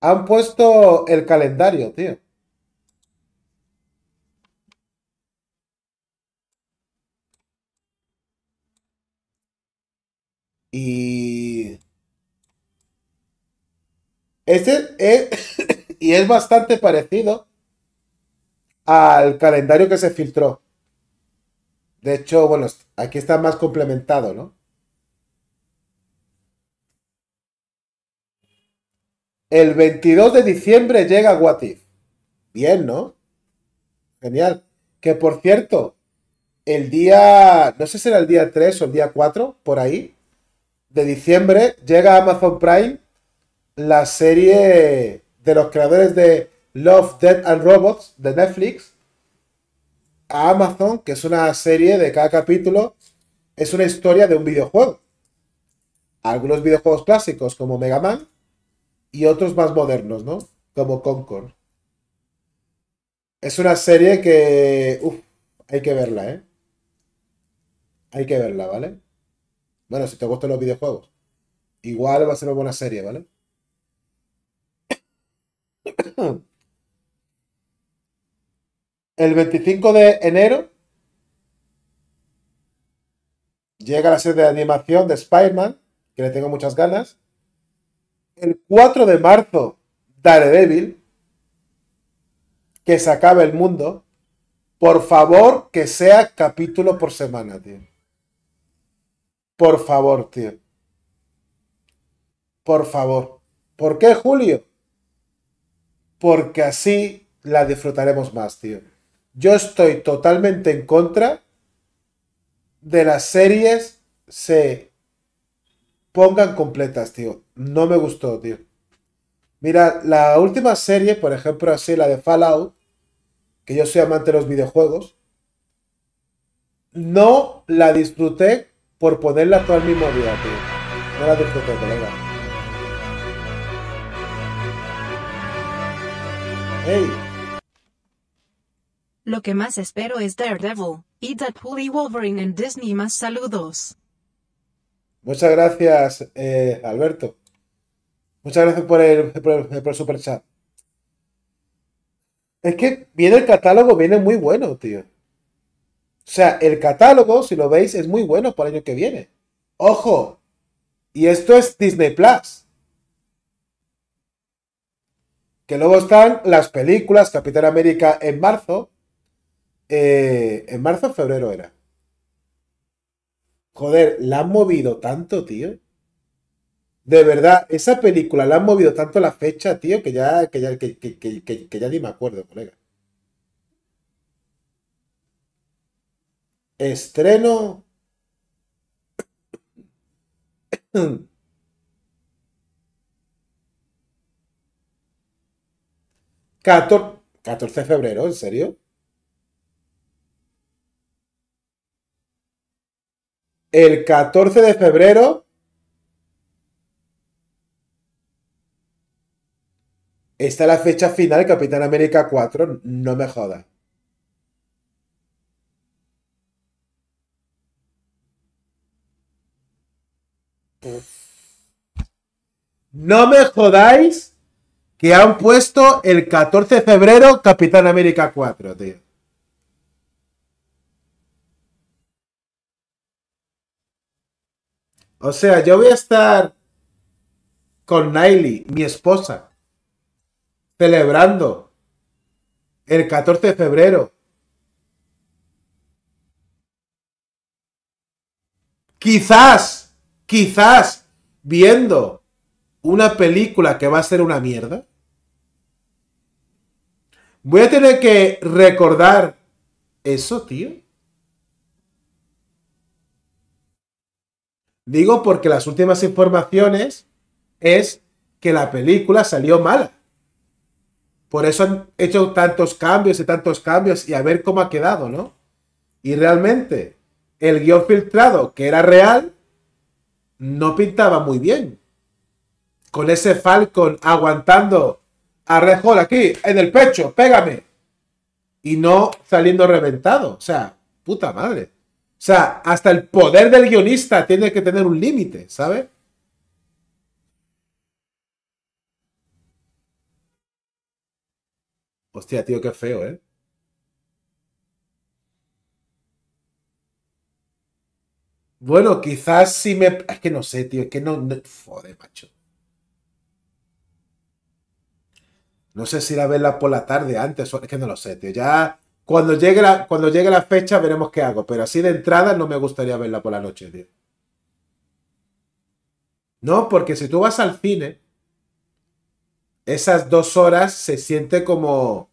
Han puesto el calendario, tío. Y. Ese es. y es bastante parecido al calendario que se filtró. De hecho, bueno, aquí está más complementado, ¿no? El 22 de diciembre llega What Bien, ¿no? Genial. Que por cierto, el día, no sé si era el día 3 o el día 4, por ahí, de diciembre, llega a Amazon Prime la serie de los creadores de Love, Dead and Robots de Netflix a Amazon, que es una serie de cada capítulo, es una historia de un videojuego. Algunos videojuegos clásicos como Mega Man, y otros más modernos, ¿no? Como Concord. Es una serie que. Uf, hay que verla, ¿eh? Hay que verla, ¿vale? Bueno, si te gustan los videojuegos. Igual va a ser una buena serie, ¿vale? El 25 de enero llega la serie de animación de Spider-Man, que le tengo muchas ganas el 4 de marzo, Daredevil, que se acabe el mundo. Por favor, que sea capítulo por semana, tío. Por favor, tío. Por favor. ¿Por qué julio? Porque así la disfrutaremos más, tío. Yo estoy totalmente en contra de las series C pongan completas, tío. No me gustó, tío. Mira, la última serie, por ejemplo, así, la de Fallout, que yo soy amante de los videojuegos, no la disfruté por ponerla todo mi mismo día, tío. No la disfruté, colega. ¡Ey! Lo que más espero es Daredevil, y Deadpool y Wolverine en Disney. Más saludos. Muchas gracias, eh, Alberto. Muchas gracias por el, por super chat. Es que viene el catálogo, viene muy bueno, tío. O sea, el catálogo, si lo veis, es muy bueno para el año que viene. ¡Ojo! Y esto es Disney Plus. Que luego están las películas, Capitán América en marzo. Eh, en marzo, febrero era. Joder, la han movido tanto, tío. De verdad, esa película la han movido tanto la fecha, tío, que ya, que ya, ni me acuerdo, colega. Estreno. Cator... 14 de febrero, ¿en serio? el 14 de febrero está la fecha final Capitán América 4, no me jodas. No me jodáis que han puesto el 14 de febrero Capitán América 4, tío. O sea, yo voy a estar con Naily, mi esposa, celebrando el 14 de febrero. Quizás, quizás, viendo una película que va a ser una mierda. Voy a tener que recordar eso, tío. Digo porque las últimas informaciones es que la película salió mala. Por eso han hecho tantos cambios y tantos cambios y a ver cómo ha quedado, ¿no? Y realmente el guión filtrado, que era real, no pintaba muy bien. Con ese Falcon aguantando a Red aquí, en el pecho, pégame. Y no saliendo reventado. O sea, puta madre. O sea, hasta el poder del guionista tiene que tener un límite, ¿sabes? Hostia, tío, qué feo, ¿eh? Bueno, quizás si me... Es que no sé, tío, es que no... no... macho. No sé si a verla por la tarde antes, es que no lo sé, tío. Ya cuando llegue, la, cuando llegue la fecha veremos qué hago, pero así de entrada no me gustaría verla por la noche, tío. No, porque si tú vas al cine, esas dos horas se siente como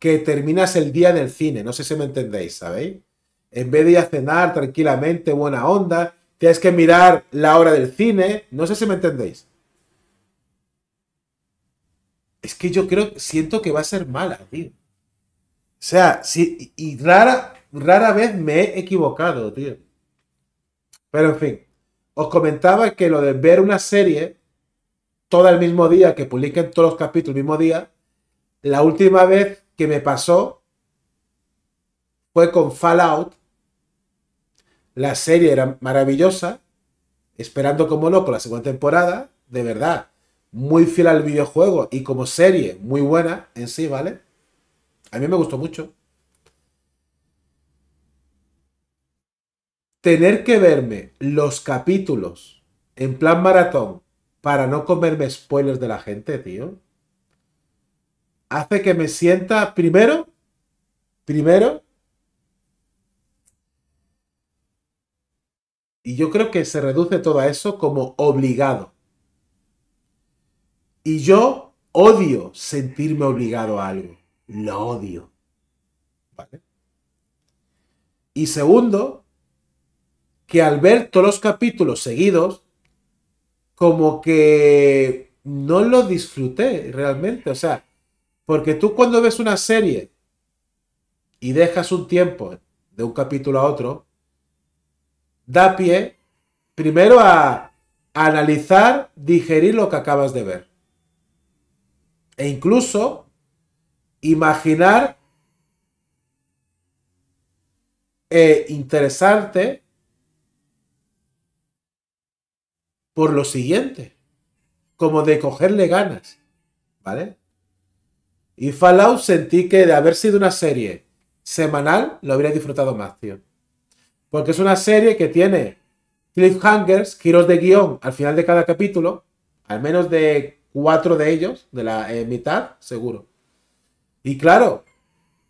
que terminas el día del cine. No sé si me entendéis, ¿sabéis? En vez de ir a cenar tranquilamente, buena onda, tienes que mirar la hora del cine. No sé si me entendéis. Es que yo creo, siento que va a ser mala, tío. O sea, sí, y rara, rara vez me he equivocado, tío. Pero en fin, os comentaba que lo de ver una serie todo el mismo día, que publiquen todos los capítulos el mismo día, la última vez que me pasó fue con Fallout. La serie era maravillosa, esperando como loco la segunda temporada, de verdad, muy fiel al videojuego y como serie muy buena en sí, ¿vale? A mí me gustó mucho. Tener que verme los capítulos en plan maratón para no comerme spoilers de la gente, tío, hace que me sienta primero, primero, y yo creo que se reduce todo a eso como obligado. Y yo odio sentirme obligado a algo lo odio. Vale. Y segundo, que al ver todos los capítulos seguidos, como que no lo disfruté realmente. O sea, porque tú cuando ves una serie y dejas un tiempo de un capítulo a otro, da pie primero a analizar, digerir lo que acabas de ver. E incluso imaginar e interesarte por lo siguiente, como de cogerle ganas, ¿vale? Y Fallout sentí que de haber sido una serie semanal, lo habría disfrutado más, tío. Porque es una serie que tiene cliffhangers, giros de guión al final de cada capítulo, al menos de cuatro de ellos, de la eh, mitad, seguro. Y claro,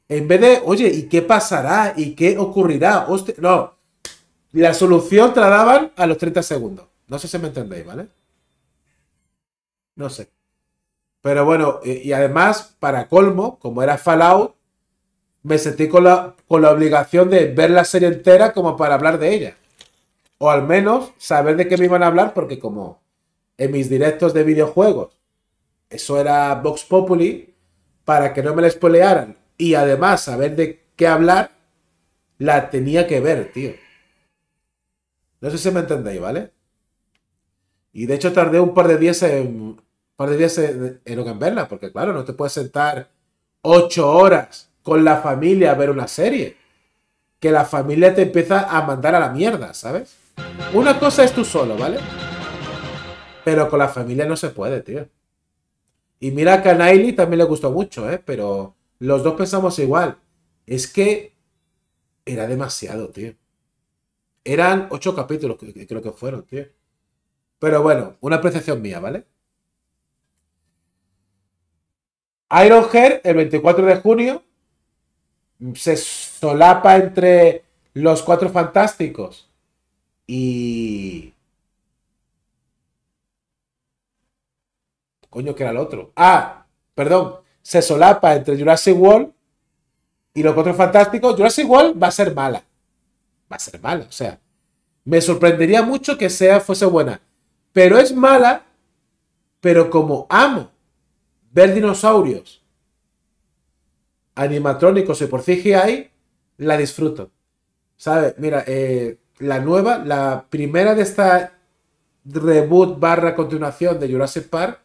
en vez de, oye, ¿y qué pasará? ¿Y qué ocurrirá? no, la solución te la daban a los 30 segundos. No sé si me entendéis, ¿vale? No sé. Pero bueno, eh, y, además, para colmo, como era Fallout, me sentí con con la obligación de ver la serie entera como para hablar de ella. O al menos saber de qué me iban a hablar, porque como en mis directos de videojuegos, eso era Vox Populi, para que no me la spoilearan y además saber de qué hablar, la tenía que ver, tío. No sé si me entendéis, ¿vale? Y de hecho tardé un par de días en, par de días en, en verla, porque claro, no te puedes sentar ocho horas con la familia a ver una serie. Que la familia te empieza a mandar a la mierda, ¿sabes? Una cosa es tú solo, ¿vale? Pero con la familia no se puede, tío. Y mira que a Naily también le gustó mucho, ¿eh? Pero los dos pensamos igual. Es que era demasiado, tío. Eran ocho capítulos, creo que fueron, tío. Pero bueno, una apreciación mía, ¿vale? Hair el 24 de junio, se solapa entre los cuatro fantásticos y Coño, que era el otro. Ah, perdón. Se solapa entre Jurassic World y los cuatro fantásticos. Jurassic World va a ser mala. Va a ser mala. O sea, me sorprendería mucho que sea fuese buena. Pero es mala. Pero como amo ver dinosaurios animatrónicos y por CGI, la disfruto. ¿Sabes? Mira, eh, la nueva, la primera de esta reboot barra continuación de Jurassic Park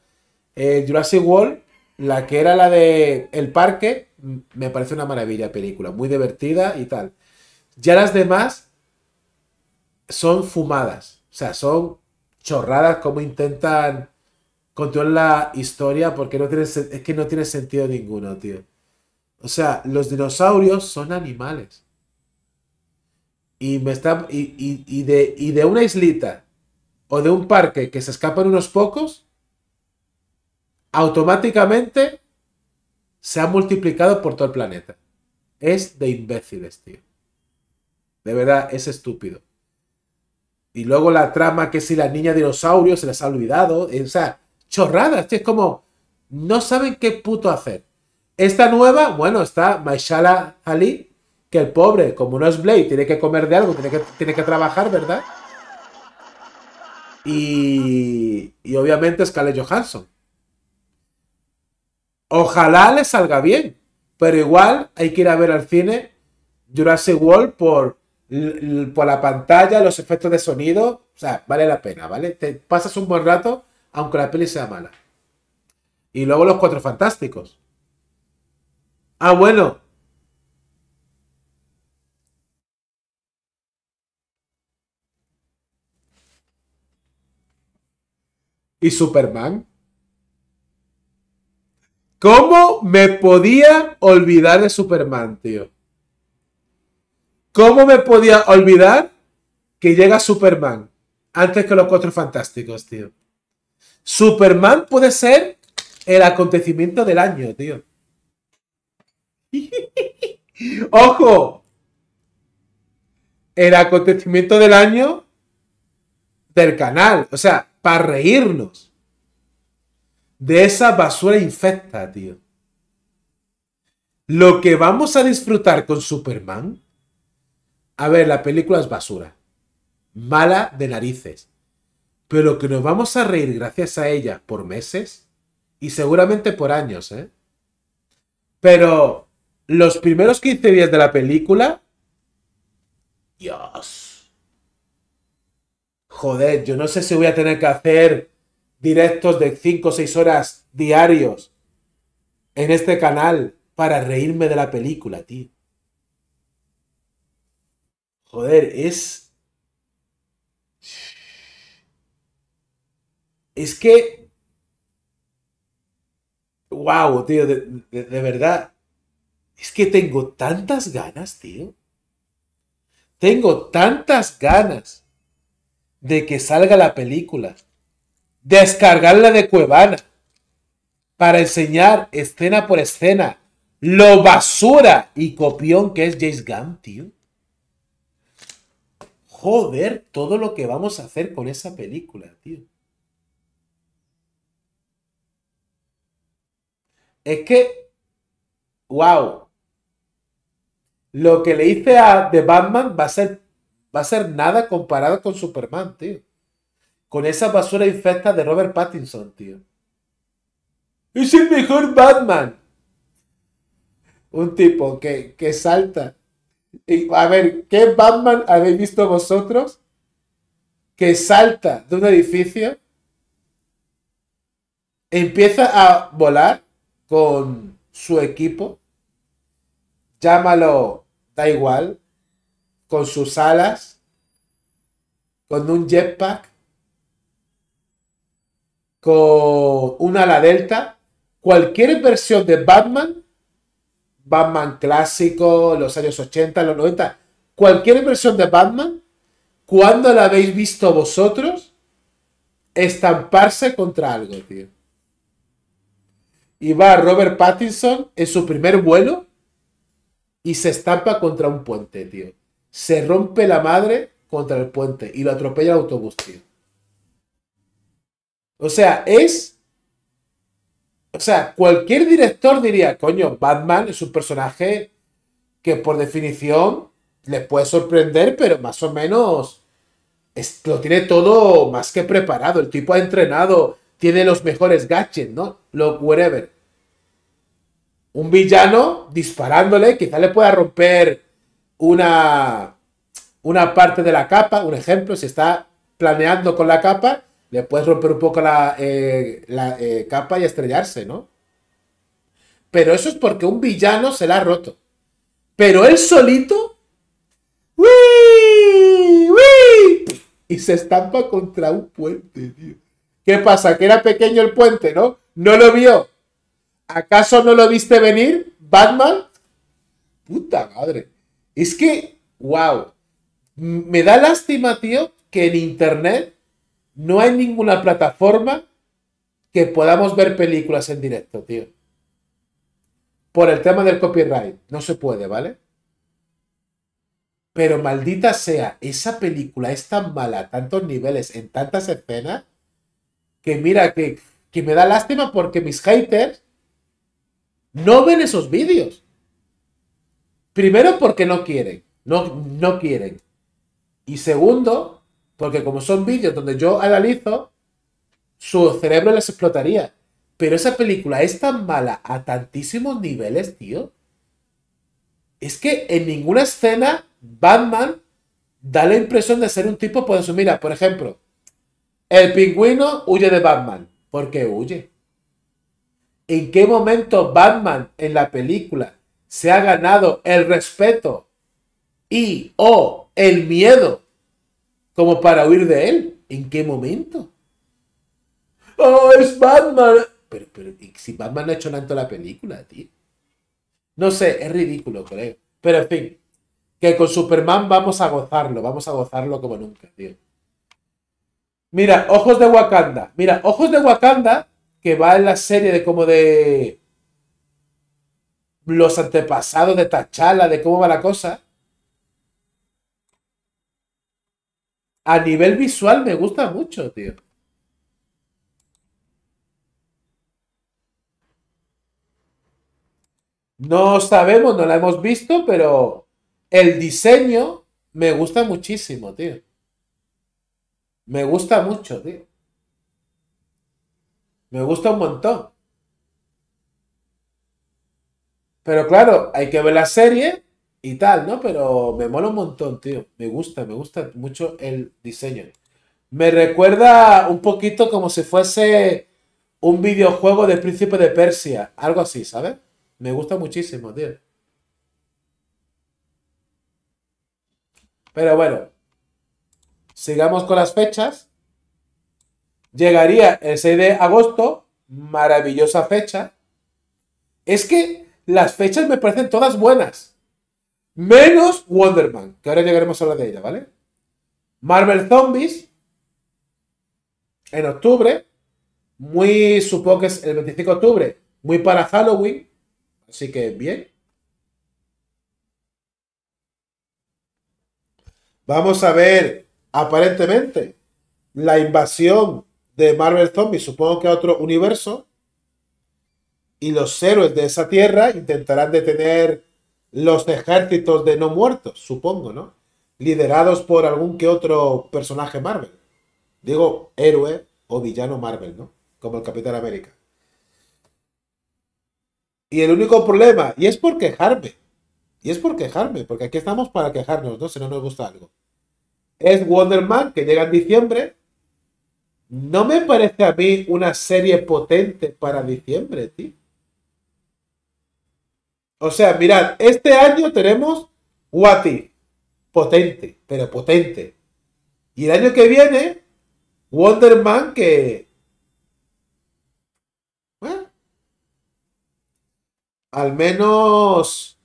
eh, Jurassic World, la que era la de El Parque, me parece una maravilla película, muy divertida y tal. Ya las demás son fumadas, o sea, son chorradas como intentan controlar la historia porque no tiene, es que no tiene sentido ninguno, tío. O sea, los dinosaurios son animales. Y, me está, y, de, y de una islita o de un parque que se escapan unos pocos, automáticamente se ha multiplicado por todo el planeta. Es de imbéciles, tío. De verdad, es estúpido. Y luego la trama que si la niña dinosaurio se les ha olvidado. O sea, chorradas, Es como, no saben qué puto hacer. Esta nueva, bueno, está Maishala Ali, que el pobre, como no es Blade, tiene que comer de algo, tiene que, tiene que trabajar, ¿verdad? Y, y obviamente Scarlett Johansson. Ojalá le salga bien, pero igual hay que ir a ver al cine Jurassic World por, por la pantalla, los efectos de sonido. O sea, vale la pena, ¿vale? Te pasas un buen rato, aunque la peli sea mala. Y luego los cuatro fantásticos. Ah, bueno. ¿Y Superman? ¿Cómo me podía olvidar de Superman, tío? ¿Cómo me podía olvidar que llega Superman antes que los Cuatro Fantásticos, tío? Superman puede ser el acontecimiento del año, tío. ¡Ojo! El acontecimiento del año del canal. O sea, para reírnos de esa basura infecta, tío. Lo que vamos a disfrutar con Superman. A ver, la película es basura. Mala de narices. Pero que nos vamos a reír gracias a ella por meses y seguramente por años, ¿eh? Pero los primeros 15 días de la película. Dios. Joder, yo no sé si voy a tener que hacer directos de 5 o 6 horas diarios en este canal para reírme de la película, tío. Joder, es... Es que... Wow, tío, de, de verdad. Es que tengo tantas ganas, tío. Tengo tantas ganas de que salga la película descargarla de Cuevana para enseñar escena por escena lo basura y copión que es James Gunn, tío. Joder, todo lo que vamos a hacer con esa película, tío. Es que, wow, lo que le hice a The Batman va a ser, va a ser nada comparado con Superman, tío con esa basura infecta de Robert Pattinson, tío. Es el mejor Batman. Un tipo que, salta. a ver, ¿qué Batman habéis visto vosotros que salta de un edificio, empieza a volar con su equipo, llámalo, da igual, con sus alas, con un jetpack, con una ala delta, cualquier versión de Batman, Batman clásico, los años 80, los 90, cualquier versión de Batman, ¿cuándo la habéis visto vosotros estamparse contra algo, tío? Y va Robert Pattinson en su primer vuelo y se estampa contra un puente, tío. Se rompe la madre contra el puente y lo atropella el autobús, tío. O sea, es. O sea, cualquier director diría, coño, Batman es un personaje que por definición le puede sorprender, pero más o menos lo tiene todo más que preparado. El tipo ha entrenado, tiene los mejores gadgets, ¿no? Lo whatever. Un villano disparándole, quizá le pueda romper una, una parte de la capa, un ejemplo, si está planeando con la capa, le puedes romper un poco la, eh, eh, capa y estrellarse, ¿no? Pero eso es porque un villano se la ha roto. Pero él solito. ¡uy, uy! Y se estampa contra un puente, tío. ¿Qué pasa? Que era pequeño el puente, ¿no? No lo vio. ¿Acaso no lo viste venir, Batman? Puta madre. Es que, wow. Me da lástima, tío, que en internet no hay ninguna plataforma que podamos ver películas en directo, tío. Por el tema del copyright. No se puede, ¿vale? Pero maldita sea, esa película es tan mala, a tantos niveles, en tantas escenas, que mira, que, me da lástima porque mis haters no ven esos vídeos. Primero porque no quieren, no, no quieren. Y segundo, porque como son vídeos donde yo analizo, su cerebro les explotaría. Pero esa película es tan mala a tantísimos niveles, tío. Es que en ninguna escena Batman da la impresión de ser un tipo por eso. Mira, por ejemplo, el pingüino huye de Batman. ¿Por qué huye? ¿En qué momento Batman en la película se ha ganado el respeto y o el miedo como para huir de él. ¿En qué momento? ¡Oh, es Batman! Pero, pero si Batman no ha hecho tanto la película, tío. No sé, es ridículo, creo. Pero en fin, que con Superman vamos a gozarlo, vamos a gozarlo como nunca, tío. Mira, Ojos de Wakanda. Mira, Ojos de Wakanda, que va en la serie de como de los antepasados de Tachala, de cómo va la cosa. a nivel visual me gusta mucho, tío. No sabemos, no la hemos visto, pero el diseño me gusta muchísimo, tío. Me gusta mucho, tío. Me gusta un montón. Pero claro, hay que ver la serie y tal, ¿no? Pero me mola un montón, tío. Me gusta, me gusta mucho el diseño. Me recuerda un poquito como si fuese un videojuego de Príncipe de Persia, algo así, ¿sabes? Me gusta muchísimo, tío. Pero bueno, sigamos con las fechas. Llegaría el 6 de agosto, maravillosa fecha. Es que las fechas me parecen todas buenas. Menos Wonder que ahora llegaremos a hablar de ella, ¿vale? Marvel Zombies, en octubre, muy, supongo que es el 25 de octubre, muy para Halloween, así que bien. Vamos a ver, aparentemente, la invasión de Marvel Zombies, supongo que a otro universo, y los héroes de esa tierra intentarán detener los ejércitos de no muertos, supongo, ¿no? Liderados por algún que otro personaje Marvel. Digo, héroe o villano Marvel, ¿no? Como el Capitán América. Y el único problema, y es por quejarme, y es por quejarme, porque aquí estamos para quejarnos, ¿no? Si no nos gusta algo. Es Wonder Man, que llega en diciembre. No me parece a mí una serie potente para diciembre, tío. O sea, mirad, este año tenemos Wati, Potente, pero potente. Y el año que viene, Wonder Man que... Bueno, al menos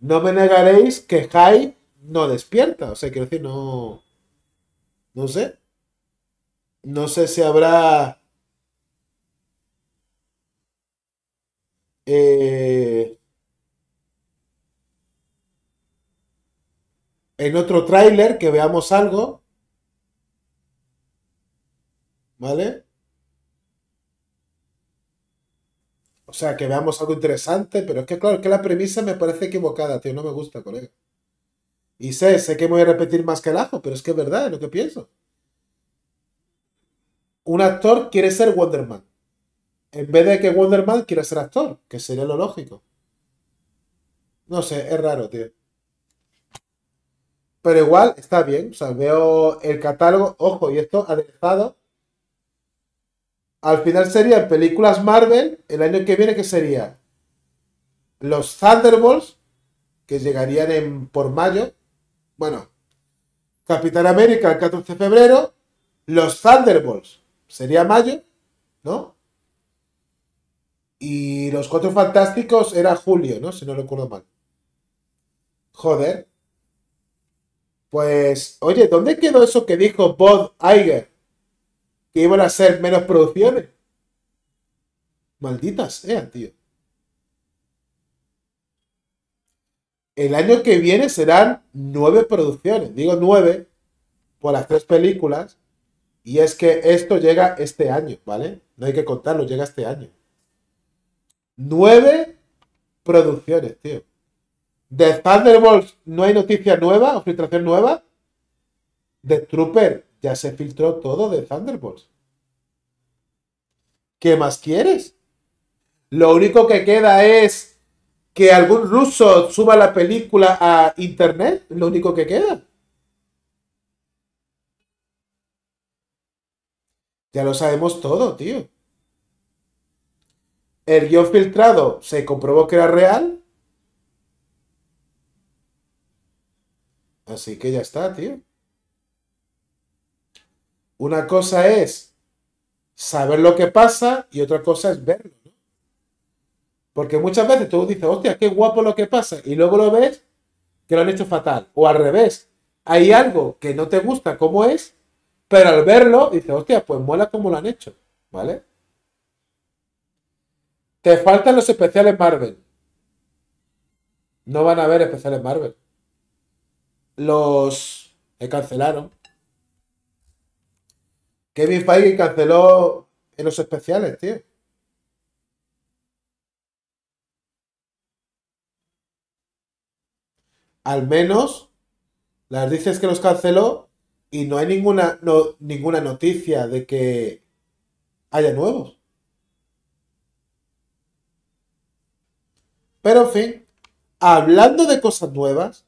no me negaréis que Hyde no despierta. O sea, quiero decir, no... No sé. No sé si habrá... Eh, en otro tráiler que veamos algo. ¿Vale? O sea, que veamos algo interesante, pero es que, claro, es que la premisa me parece equivocada, tío, no me gusta, colega. Y sé, sé que me voy a repetir más que el ajo, pero es que es verdad, lo que pienso. Un actor quiere ser Wonderman. En vez de que Wonderman quiera ser actor, que sería lo lógico. No sé, es raro, tío. Pero igual está bien. O sea, veo el catálogo. Ojo, y esto ha dejado Al final serían películas Marvel. El año que viene, que sería? Los Thunderbolts, que llegarían en, por mayo. Bueno, Capitán América el 14 de febrero. Los Thunderbolts sería mayo, ¿no? Y los Cuatro Fantásticos era julio, ¿no? Si no recuerdo mal. Joder, pues, oye, ¿dónde quedó eso que dijo Bob Iger? Que iban a ser menos producciones. Malditas sean, tío. El año que viene serán nueve producciones. Digo nueve por las tres películas. Y es que esto llega este año, ¿vale? No hay que contarlo, llega este año. Nueve producciones, tío. De Thunderbolts no hay noticia nueva o filtración nueva. De Trooper ya se filtró todo de Thunderbolts. ¿Qué más quieres? Lo único que queda es que algún ruso suba la película a internet. Lo único que queda. Ya lo sabemos todo, tío. El guión filtrado se comprobó que era real. Así que ya está, tío. Una cosa es saber lo que pasa y otra cosa es verlo. ¿no? Porque muchas veces tú dices, hostia, qué guapo lo que pasa. Y luego lo ves que lo han hecho fatal. O al revés, hay algo que no te gusta como es, pero al verlo dices, hostia, pues mola como lo han hecho. ¿Vale? Te faltan los especiales Marvel. No van a haber especiales Marvel los Que cancelaron. Kevin Feige canceló en los especiales, tío. Al menos las dices que los canceló y no hay ninguna, no, ninguna noticia de que haya nuevos. Pero en fin, hablando de cosas nuevas,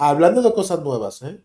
Hablando de cosas nuevas, ¿eh?